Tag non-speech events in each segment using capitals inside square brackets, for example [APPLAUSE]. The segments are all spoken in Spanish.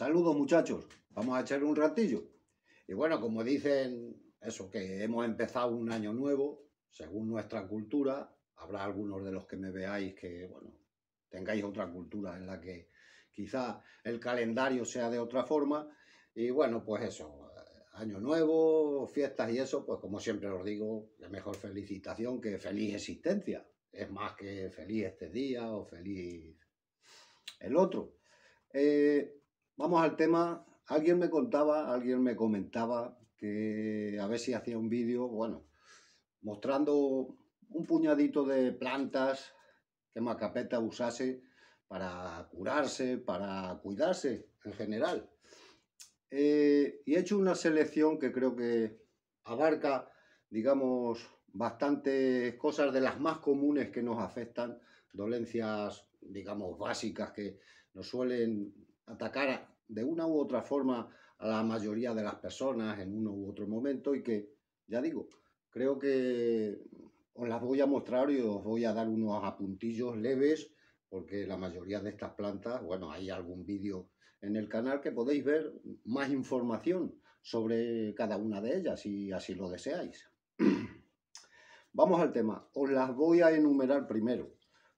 Saludos muchachos, vamos a echar un ratillo. Y bueno, como dicen, eso, que hemos empezado un año nuevo, según nuestra cultura, habrá algunos de los que me veáis que, bueno, tengáis otra cultura en la que quizá el calendario sea de otra forma. Y bueno, pues eso, año nuevo, fiestas y eso, pues como siempre os digo, la mejor felicitación que feliz existencia. Es más que feliz este día o feliz el otro. Eh, Vamos al tema. Alguien me contaba, alguien me comentaba que a ver si hacía un vídeo, bueno, mostrando un puñadito de plantas que Macapeta usase para curarse, para cuidarse en general. Eh, y he hecho una selección que creo que abarca, digamos, bastantes cosas de las más comunes que nos afectan, dolencias, digamos, básicas que nos suelen atacar de una u otra forma a la mayoría de las personas en uno u otro momento y que, ya digo, creo que os las voy a mostrar y os voy a dar unos apuntillos leves porque la mayoría de estas plantas, bueno, hay algún vídeo en el canal que podéis ver más información sobre cada una de ellas si así lo deseáis. [CLEARS THROAT] Vamos al tema, os las voy a enumerar primero.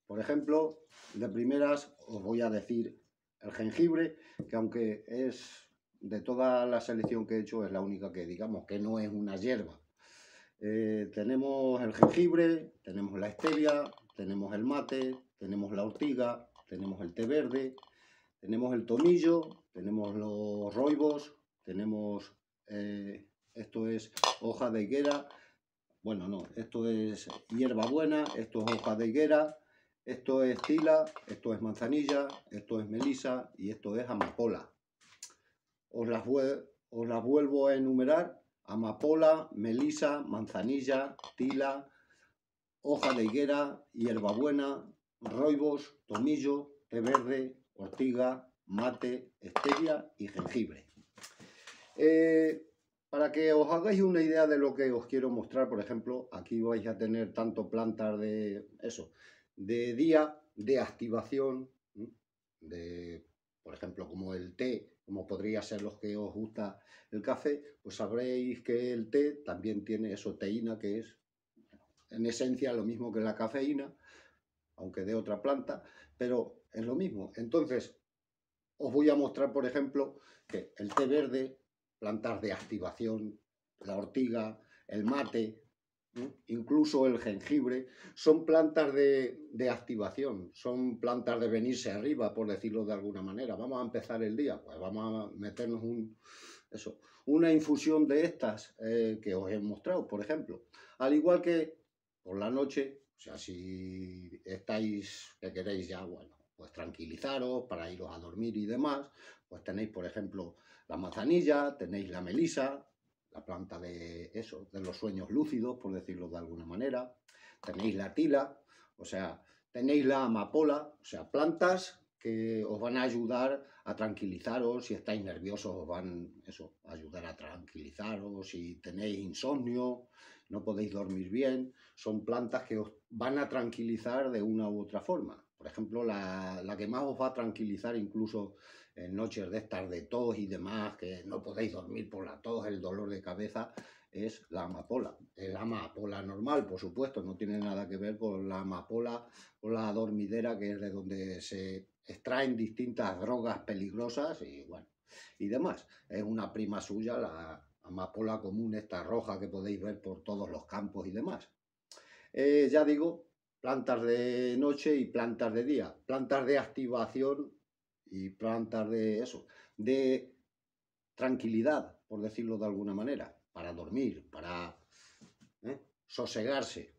Por ejemplo, de primeras os voy a decir el jengibre, que aunque es de toda la selección que he hecho, es la única que digamos que no es una hierba. Eh, tenemos el jengibre, tenemos la stevia, tenemos el mate, tenemos la ortiga, tenemos el té verde, tenemos el tomillo, tenemos los roibos, tenemos, eh, esto es hoja de higuera, bueno, no, esto es hierbabuena, esto es hoja de higuera, esto es tila, esto es manzanilla, esto es melisa y esto es amapola. Os las, vuelvo a enumerar. Amapola, melisa, manzanilla, tila, hoja de higuera, hierbabuena, roibos, tomillo, té verde, ortiga, mate, stevia y jengibre. Eh, para que os hagáis una idea de lo que os quiero mostrar, por ejemplo, aquí vais a tener tanto plantas de eso, de día de activación, de, por ejemplo, como el té, como podría ser los que os gusta el café, pues sabréis que el té también tiene eso, teína, que es en esencia lo mismo que la cafeína, aunque de otra planta, pero es lo mismo. Entonces, os voy a mostrar, por ejemplo, que el té verde, plantas de activación, la ortiga, el mate, incluso el jengibre, son plantas de, activación, son plantas de venirse arriba, por decirlo de alguna manera. Vamos a empezar el día, pues vamos a meternos un, eso, una infusión de estas eh, que os he mostrado, por ejemplo. Al igual que por la noche, o sea, si estáis, que queréis ya, bueno, pues tranquilizaros para iros a dormir y demás, pues tenéis, por ejemplo, la manzanilla, tenéis la melisa, la planta de eso, de los sueños lúcidos, por decirlo de alguna manera. Tenéis la tila, o sea, tenéis la amapola, o sea, plantas que os van a ayudar a tranquilizaros, si estáis nerviosos os van eso, a ayudar a tranquilizaros, si tenéis insomnio, no podéis dormir bien, son plantas que os van a tranquilizar de una u otra forma. Por ejemplo, la, que más os va a tranquilizar incluso en noches de estar de tos y demás, que no podéis dormir por la tos, el dolor de cabeza, es la amapola. El amapola normal, por supuesto, no tiene nada que ver con la amapola o la dormidera, que es de donde se extraen distintas drogas peligrosas y bueno, y demás. Es una prima suya, la amapola común, esta roja que podéis ver por todos los campos y demás. Eh, ya digo plantas de noche y plantas de día, plantas de activación y plantas de eso, de tranquilidad, por decirlo de alguna manera, para dormir, para ¿eh? sosegarse.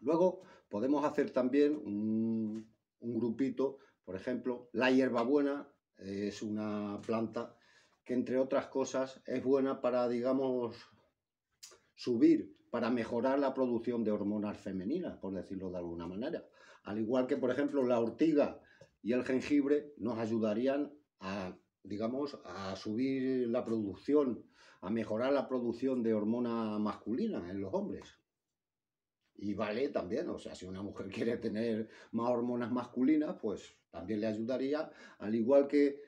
Luego podemos hacer también un, un, grupito, por ejemplo, la hierbabuena es una planta que entre otras cosas es buena para, digamos, subir para mejorar la producción de hormonas femeninas, por decirlo de alguna manera. Al igual que, por ejemplo, la ortiga y el jengibre nos ayudarían a, digamos, a subir la producción, a mejorar la producción de hormona masculina en los hombres. Y vale también, o sea, si una mujer [LAUGHS] quiere tener más hormonas masculinas, pues también le ayudaría, al igual que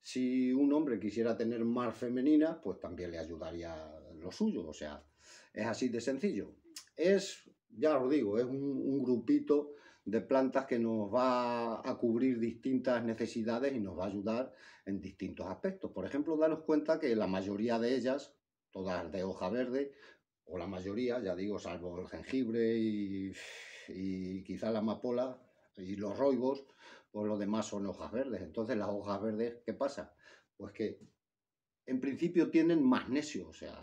si un hombre quisiera tener más femeninas, pues también le ayudaría lo suyo, o sea, es así de sencillo. Es, ya os digo, es un, grupito de plantas que nos va a cubrir distintas necesidades y nos va a ayudar en distintos aspectos. Por ejemplo, daros cuenta que la mayoría de ellas, todas de hoja verde, o la mayoría, ya digo, salvo el jengibre y, y quizá la amapola y los roibos, por pues lo demás son hojas verdes. Entonces, las hojas verdes, ¿qué pasa? Pues que en principio tienen magnesio, o sea,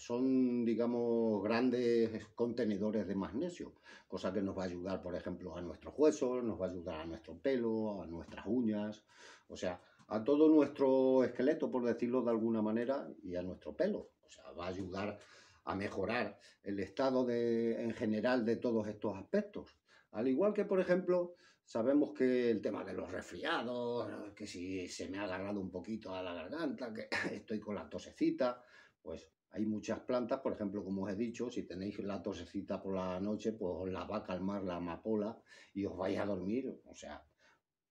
son, digamos, grandes contenedores de magnesio, cosa que nos va a ayudar, por ejemplo, a nuestros huesos, nos va a ayudar a nuestro pelo, a nuestras uñas, o sea, a todo nuestro esqueleto, por decirlo de alguna manera, y a nuestro pelo. O sea, va a ayudar a mejorar el estado en general de todos estos aspectos. Al igual que, por ejemplo, sabemos que el tema de los resfriados, que si se me ha agarrado un poquito a la garganta, que [LAUGHS] estoy con la tosecita, pues hay muchas plantas, por ejemplo, como os he dicho, si tenéis la tosecita por la noche, pues os la va a calmar la amapola y os vais a dormir. O sea,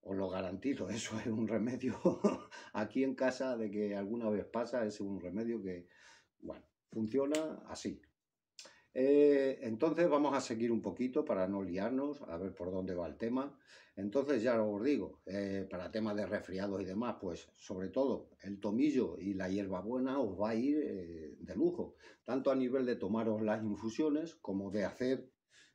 os lo garantizo, [LAUGHS] eso es un remedio [LAUGHS] aquí en casa de que alguna vez pasa, es un remedio que, bueno, funciona así, eh, entonces vamos a seguir un poquito para no liarnos, a ver por dónde va el tema. Entonces ya os digo, eh, para temas de resfriados y demás, pues sobre todo el tomillo y la hierbabuena os va a ir eh, de lujo, tanto a nivel de tomaros las infusiones como de hacer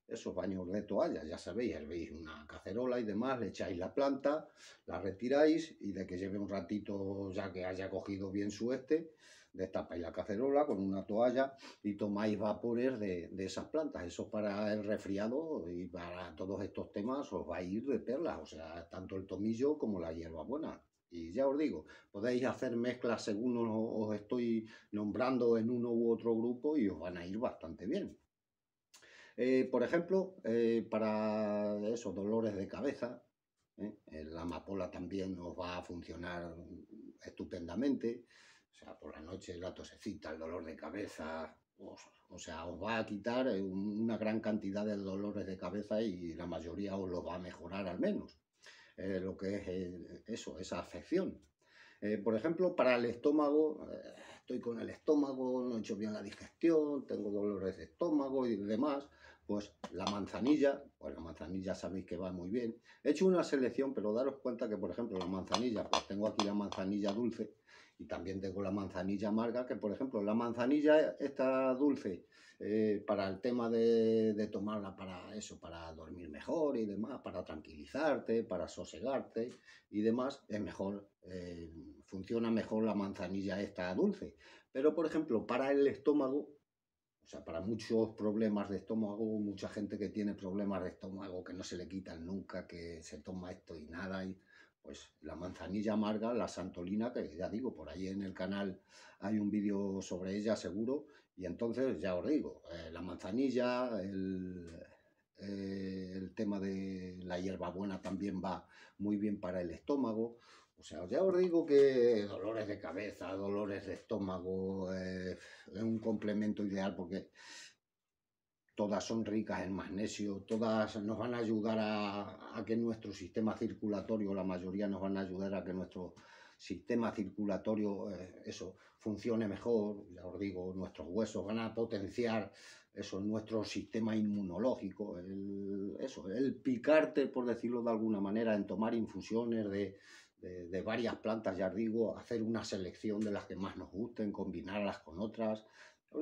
esos baños de toalla, ya sabéis, veis una cacerola y demás, le echáis la planta, la retiráis y de que lleve un ratito ya que haya cogido bien su este, destapáis la cacerola con una toalla y tomáis vapores de, esas plantas. Eso para el resfriado y para todos estos temas os va a ir de perlas, o sea, tanto el tomillo como la hierba buena. Y ya os digo, podéis hacer mezclas según os estoy nombrando en uno u otro grupo y os van a ir bastante bien. Eh, por ejemplo, eh, para esos dolores de cabeza, ¿eh? la amapola también os va a funcionar estupendamente. O sea, por la noche la cita el dolor de cabeza, o sea, os va a quitar eh, una gran cantidad de dolores de cabeza y la mayoría os lo va a mejorar al menos. Eh, lo que es eh, eso, esa afección. por ejemplo, para el estómago, estoy con el estómago, no he hecho bien la digestión, tengo dolores de estómago y demás, pues la manzanilla, pues la manzanilla sabéis que va muy bien. He hecho una selección, pero daros cuenta que, por ejemplo, la manzanilla, pues tengo aquí la manzanilla dulce, y también tengo la manzanilla amarga, que por ejemplo, la manzanilla está dulce eh, para el tema de, tomarla para eso, para dormir mejor y demás, para tranquilizarte, para sosegarte y demás, es mejor, eh, funciona mejor la manzanilla esta dulce. Pero por ejemplo, para el estómago, o sea, para muchos problemas de estómago, mucha gente que tiene problemas de estómago, que no se le quitan nunca, que se toma esto y nada. Y, pues la manzanilla amarga, la santolina, que ya digo, por ahí en el canal hay un vídeo sobre ella seguro, y entonces ya os digo, eh, la manzanilla, eh, el, tema de la hierbabuena también va muy bien para el estómago, o sea, ya os digo que dolores de cabeza, dolores de estómago, eh, es un complemento ideal porque todas son ricas en magnesio, todas nos van a ayudar a, a, que nuestro sistema circulatorio, la mayoría nos van a ayudar a que nuestro sistema circulatorio, eh, eso, funcione mejor, ya os digo, nuestros huesos van a potenciar eso, nuestro sistema inmunológico, el, eso, el picarte, por decirlo de alguna manera, en tomar infusiones de, de, de varias plantas, ya os digo, hacer una selección de las que más nos gusten, combinarlas con otras,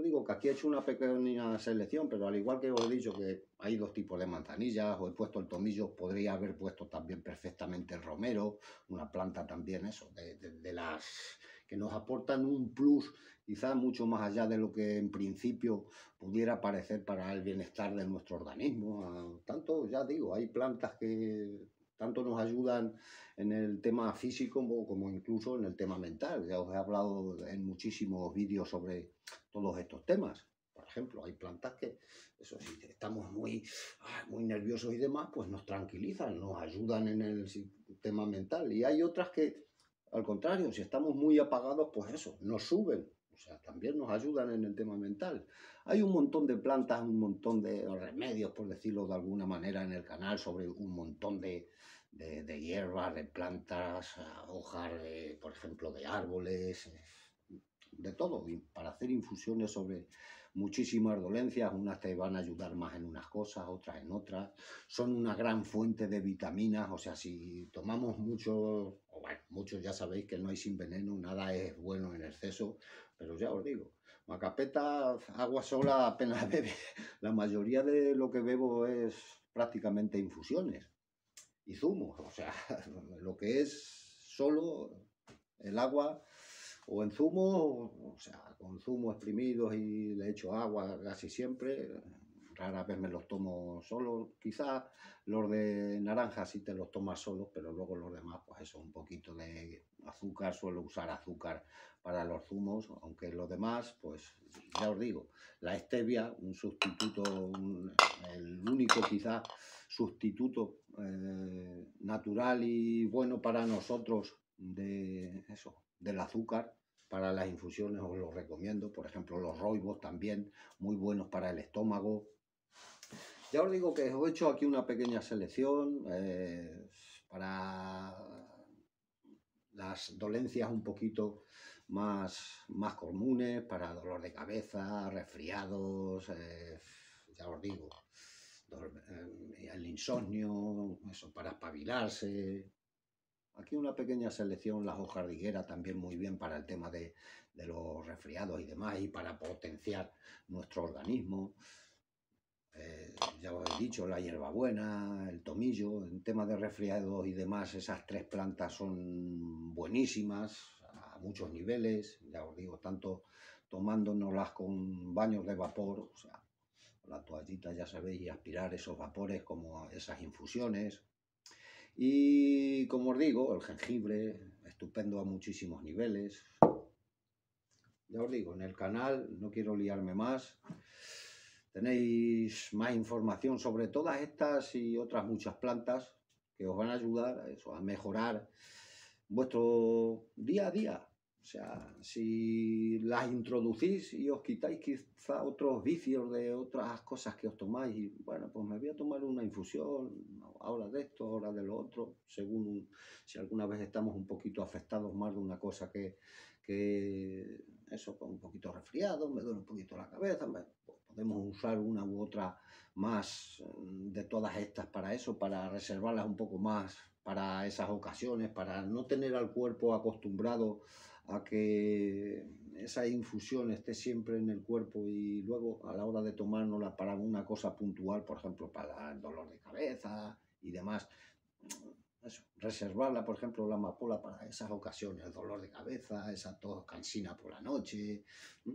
digo que aquí he hecho una pequeña selección, pero al igual que os he dicho que hay dos tipos de manzanillas, o he puesto el tomillo, podría haber puesto también perfectamente el romero, una planta también eso, de las que nos aportan un plus, quizás mucho más allá de lo que en principio pudiera parecer para el bienestar de nuestro organismo. Ah, tanto, ya digo, hay plantas que tanto nos ayudan en el tema físico como, incluso en el tema mental. Ya os he hablado en muchísimos vídeos sobre todos estos temas. Por ejemplo, hay plantas que, si estamos muy, ah, muy nerviosos y demás, pues nos tranquilizan, nos ayudan en el tema mental. Y hay otras que, al contrario, si estamos muy apagados, pues eso, nos suben, sea, también nos ayudan en el tema mental. Hay un montón de plantas, un montón de remedios, por decirlo de alguna manera, en el canal sobre un montón de, hierbas, de plantas, hojas, por ejemplo, de árboles, de todo, para hacer infusiones sobre muchísimas dolencias, unas te van a ayudar más en unas cosas, otras en otras, son una gran fuente de vitaminas, o sea, si tomamos mucho, bueno, muchos ya sabéis que no hay sin veneno, nada es bueno en exceso, pero ya os digo, Macapeta, agua sola apenas [LAUGHS] bebe. La mayoría de lo que bebo es prácticamente infusiones y zumo O sea, [LAUGHS] lo que es solo el agua o en zumo, o sea, con zumo exprimidos y le echo agua casi siempre, Rara vez me los tomo solo, quizás los de naranja sí te los tomas solo, pero luego los demás, pues eso, un poquito de azúcar, suelo usar azúcar para los zumos, aunque los demás, pues ya os digo, la stevia, un sustituto, el único quizás sustituto eh, natural y bueno para nosotros de eso, del azúcar, para las infusiones os lo recomiendo. Por ejemplo, los roibos también, muy buenos para el estómago, ya os digo que os he hecho aquí una pequeña selección eh, para las dolencias un poquito más, comunes, para dolor de cabeza, resfriados, eh, ya os digo, eh, el insomnio, eso, para espabilarse. Aquí una pequeña selección, las hojas de higuera también muy bien para el tema de, de los resfriados y demás y para potenciar nuestro organismo. Eh, ya os he dicho, la hierbabuena, el tomillo, en tema de resfriados y demás, esas tres plantas son buenísimas a muchos niveles, ya os digo, tanto tomándonoslas con baños de vapor, o sea, la toallita ya sabéis, y aspirar esos vapores como esas infusiones. Y como os digo, el jengibre, estupendo a muchísimos niveles. Ya os digo, en el canal no quiero liarme más. Tenéis más información sobre todas estas y otras muchas plantas que os van a ayudar a, mejorar vuestro día a día. O sea, si las introducís y os quitáis quizá otros vicios de otras cosas que os tomáis, y bueno, pues me voy a tomar una infusión, ahora de esto, ahora de lo otro, según si alguna vez estamos un poquito afectados más de una cosa que, que eso, con pues un poquito resfriado, me duele un poquito la cabeza, me, pues, Podemos usar una u otra más mm, de todas estas para eso, para reservarlas un poco más para esas ocasiones, para no tener al cuerpo acostumbrado a que esa infusión esté siempre en el cuerpo y luego a la hora de tomárnosla para una cosa puntual, por ejemplo, para el dolor de cabeza y demás. Mm, reservarla, por ejemplo, la amapola para esas ocasiones, el dolor de cabeza, esa tos cansina por la noche. Mm,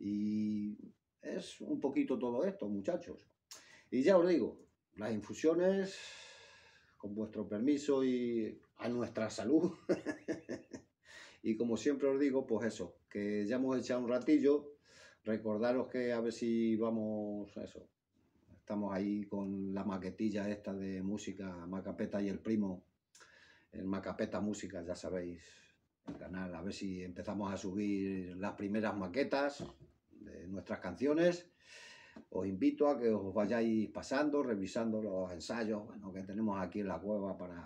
y es un poquito todo esto, muchachos. Y ya os digo, las infusiones, con vuestro permiso y a nuestra salud. [LAUGHS] y como siempre os digo, pues eso, que ya hemos echado un ratillo. Recordaros que a ver si vamos, eso, estamos ahí con la maquetilla esta de música, Macapeta y el primo, el Macapeta Música, ya sabéis, el canal, a ver si empezamos a subir las primeras maquetas nuestras canciones. Os invito a que os vayáis pasando, revisando los ensayos que tenemos aquí en la cueva para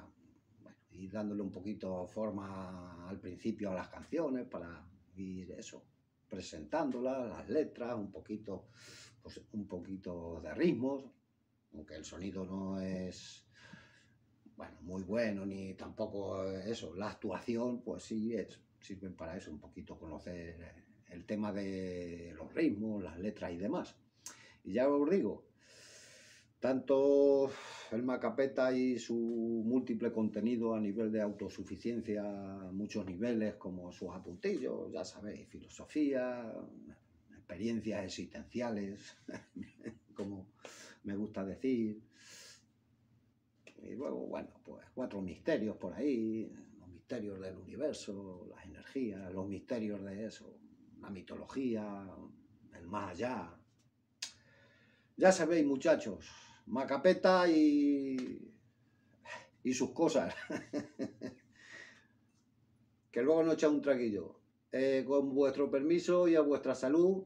ir dándole un poquito forma al principio a las canciones, para ir eso, presentándolas, las letras, un poquito, pues, un poquito de ritmos, aunque el sonido no es muy bueno, ni tampoco eh, eso, la actuación, pues sí sirve sirven para eso, un poquito conocer eh, el tema de los ritmos, las letras y demás. Y ya os digo, tanto el Macapeta y su múltiple contenido a nivel de autosuficiencia, muchos niveles como sus apuntillos, ya sabéis, filosofía, experiencias existenciales, [LAUGHS] como me gusta decir. Y luego, bueno, pues cuatro misterios por ahí, los misterios del universo, las energías, los misterios de eso, la mitología, el más allá. Ya sabéis, muchachos, Macapeta y, y sus cosas. [LAUGHS] que luego no echa un traguillo. Eh, con vuestro permiso y a vuestra salud.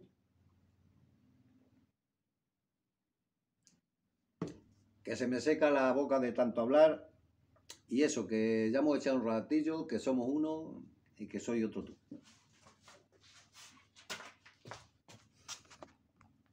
Que se me seca la boca de tanto hablar. Y eso, que ya hemos echado un ratillo, que somos uno y que soy otro tú.